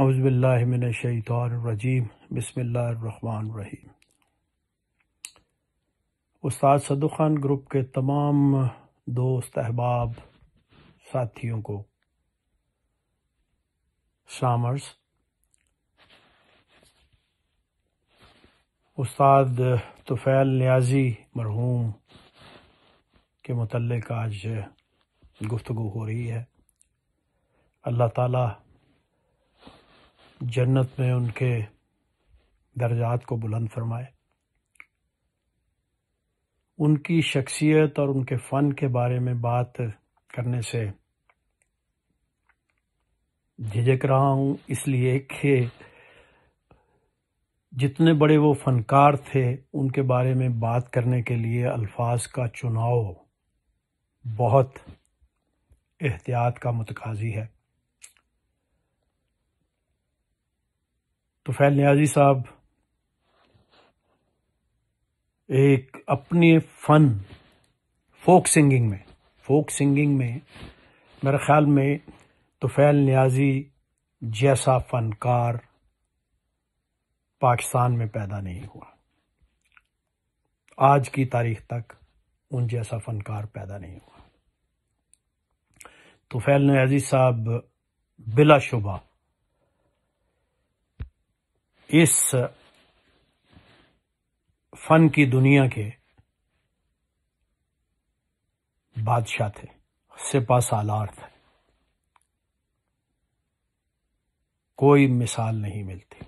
अउज़बिल्लिमिनशैतरजीम बसमीम उस्ताद सदु खान ग्रुप के तमाम दोस्त अहबाब साथियों को सामर्स उस्ताद तुफ़ैल न्याजी मरहूम के मतलक आज गुफ्तु हो रही है अल्लाह ताला जन्नत में उनके दर्जात को बुलंद फरमाए उनकी शख्सियत और उनके फ़न के बारे में बात करने से झिझक रहा हूँ इसलिए कि जितने बड़े वो फनकार थे उनके बारे में बात करने के लिए अल्फाज का चुनाव बहुत एहतियात का मतकाजी है तुफैल तो न्याजी साहब एक अपने फन फोक सिंगिंग में फोक सिंगिंग में मेरे ख्याल में तुफैल तो न्याजी जैसा फनकार पाकिस्तान में पैदा नहीं हुआ आज की तारीख तक उन जैसा फनकार पैदा नहीं हुआ तुफैल तो न्याजी साहब बिलाशुबा इस फन की दुनिया के बादशाह थे सिपा सालार थे कोई मिसाल नहीं मिलती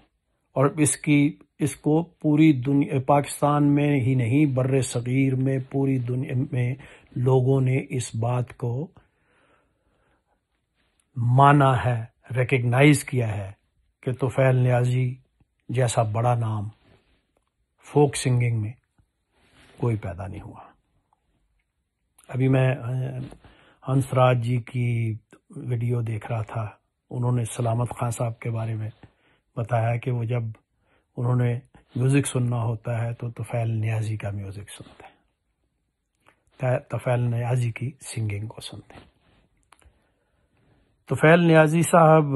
और इसकी इसको पूरी दुनिया पाकिस्तान में ही नहीं बर्र सग़ीर में पूरी दुनिया में लोगों ने इस बात को माना है रिकग्नाइज किया है कि तोफ़ैल न्याजी जैसा बड़ा नाम फोक सिंगिंग में कोई पैदा नहीं हुआ अभी मैं हंसराज जी की वीडियो देख रहा था उन्होंने सलामत खान साहब के बारे में बताया कि वो जब उन्होंने म्यूज़िक सुनना होता है तो तफ़ैल न्याजी का म्यूज़िक सुनते हैं तफ़ैल न्याजी की सिंगिंग को सुनते हैं तफ़ैल न्याजी साहब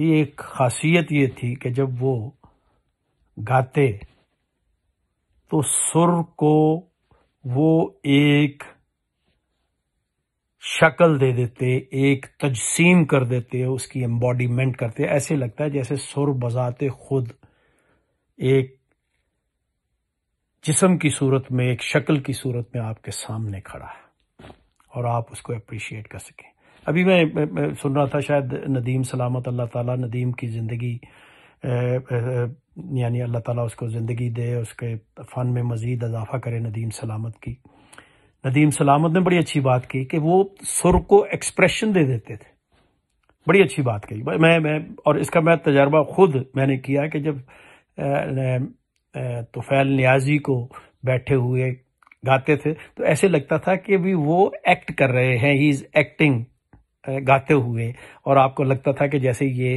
कि एक खासियत ये थी कि जब वो गाते तो सुर को वो एक शक्ल दे देते एक तजसीम कर देते उसकी एम्बॉडीमेंट करते ऐसे लगता है जैसे सुर बजाते खुद एक जिसम की सूरत में एक शक्ल की सूरत में आपके सामने खड़ा है और आप उसको अप्रिशिएट कर सकें अभी मैं सुन रहा था शायद नदीम सलामत अल्लाह ताला नदीम की ज़िंदगी यानी अल्लाह ताला उसको ज़िंदगी दे उसके फ़न में मज़ीद इजाफ़ा करे नदीम सलामत की नदीम सलामत ने बड़ी अच्छी बात की कि वो सुर को एक्सप्रेशन दे देते थे बड़ी अच्छी बात कही मैं मैं और इसका मैं तजर्बा खुद मैंने किया कि जब तुफैल न्याजी को बैठे हुए गाते थे तो ऐसे लगता था कि भी वो एक्ट कर रहे हैं ही इज़ एक्टिंग गाते हुए और आपको लगता था कि जैसे ये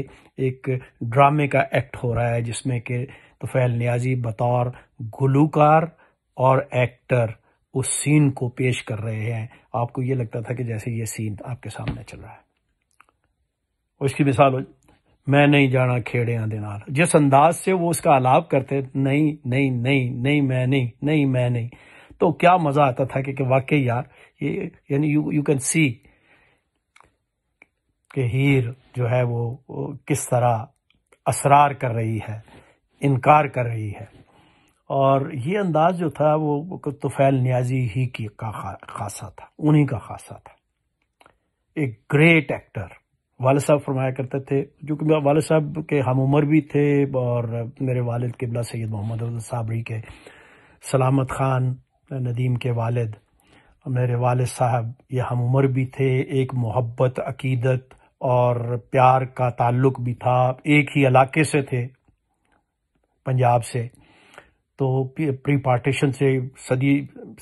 एक ड्रामे का एक्ट हो रहा है जिसमें कि तुफैल न्याजी बतौर गुलूकार और एक्टर उस सीन को पेश कर रहे हैं आपको ये लगता था कि जैसे ये सीन आपके सामने चल रहा है उसकी मिसाल मैं नहीं जाना खेड़े दे जिस अंदाज से वो उसका अलाप करते नहीं नहीं नहीं नहीं मैं नहीं नहीं मैं नहीं तो क्या मज़ा आता था कि, कि वाकई यार ये यानी यू यू कैन सी कि हीर जो है वो किस तरह असरार कर रही है इनकार कर रही है और ये अंदाज जो था वो तुफैल तो न्याजी ही की का खासा था उन्हीं का खासा था एक ग्रेट एक्टर वाल साहब फरमाया करते थे जो कि वाल साहब के हम उम्र भी थे और मेरे वालिद किबला सैद मोहम्मद साबरी के सलामत खान नदीम के वालिद मेरे वाल साहब ये हम उम्र भी थे एक मोहब्बत अकीदत और प्यार का ताल्लुक भी था एक ही इलाके से थे पंजाब से तो प्री पार्टीशन से सदी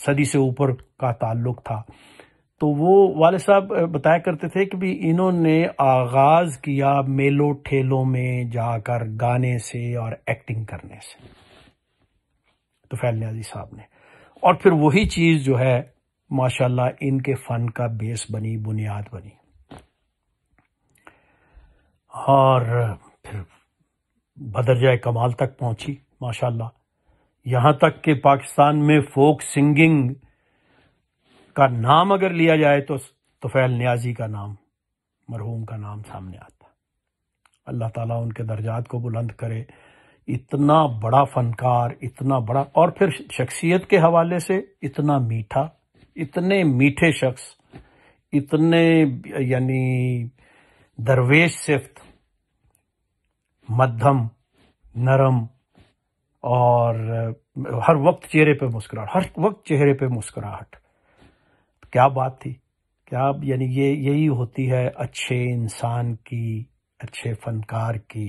सदी से ऊपर का ताल्लुक था तो वो वाले साहब बताया करते थे कि भी इन्होंने आगाज किया मेलो ठेलों में जाकर गाने से और एक्टिंग करने से तो फैल न्याजी साहब ने और फिर वही चीज जो है माशाल्लाह इनके फन का बेस बनी बुनियाद बनी और फिर बदरजाए कमाल तक पहुंची माशाल्लाह यहां तक कि पाकिस्तान में फोक सिंगिंग का नाम अगर लिया जाए तो तुफैल न्याजी का नाम मरहूम का नाम सामने आता अल्लाह ताला उनके दर्जात को बुलंद करे इतना बड़ा फनकार इतना बड़ा और फिर शख्सियत के हवाले से इतना मीठा इतने मीठे शख्स इतने यानी दरवेश सिफ्त मध्यम नरम और हर वक्त चेहरे पे मुस्कुराहट हर वक्त चेहरे पे मुस्कुराहट क्या बात थी क्या यानी ये यही होती है अच्छे इंसान की अच्छे फनकार की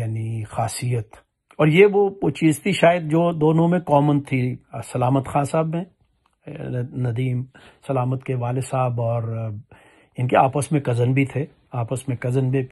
यानी खासियत और ये वो वो चीज़ थी शायद जो दोनों में कॉमन थी सलामत खान साहब में नदीम सलामत के वाले साहब और इनके आपस में कज़न भी थे आपस में कज़न भी